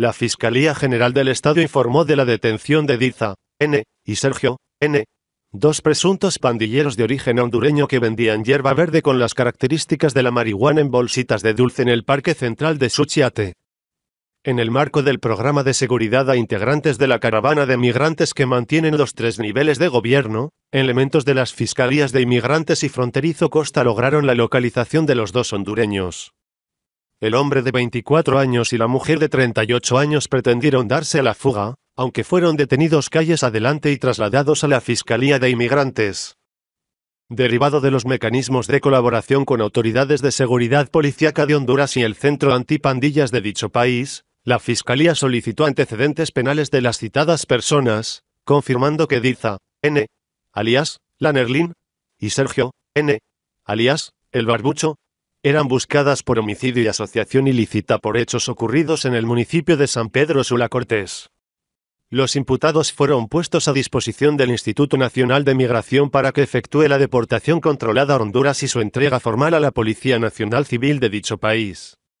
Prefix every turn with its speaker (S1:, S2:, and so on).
S1: La Fiscalía General del Estado informó de la detención de Diza, N, y Sergio, N, dos presuntos pandilleros de origen hondureño que vendían hierba verde con las características de la marihuana en bolsitas de dulce en el Parque Central de Suchiate. En el marco del programa de seguridad a integrantes de la caravana de migrantes que mantienen los tres niveles de gobierno, elementos de las Fiscalías de Inmigrantes y Fronterizo Costa lograron la localización de los dos hondureños. El hombre de 24 años y la mujer de 38 años pretendieron darse a la fuga, aunque fueron detenidos calles adelante y trasladados a la Fiscalía de Inmigrantes. Derivado de los mecanismos de colaboración con autoridades de seguridad policíaca de Honduras y el Centro Antipandillas de dicho país, la Fiscalía solicitó antecedentes penales de las citadas personas, confirmando que Diza, N., alias, Lanerlin, y Sergio, N., alias, El Barbucho, eran buscadas por homicidio y asociación ilícita por hechos ocurridos en el municipio de San Pedro Sula Cortés. Los imputados fueron puestos a disposición del Instituto Nacional de Migración para que efectúe la deportación controlada a Honduras y su entrega formal a la Policía Nacional Civil de dicho país.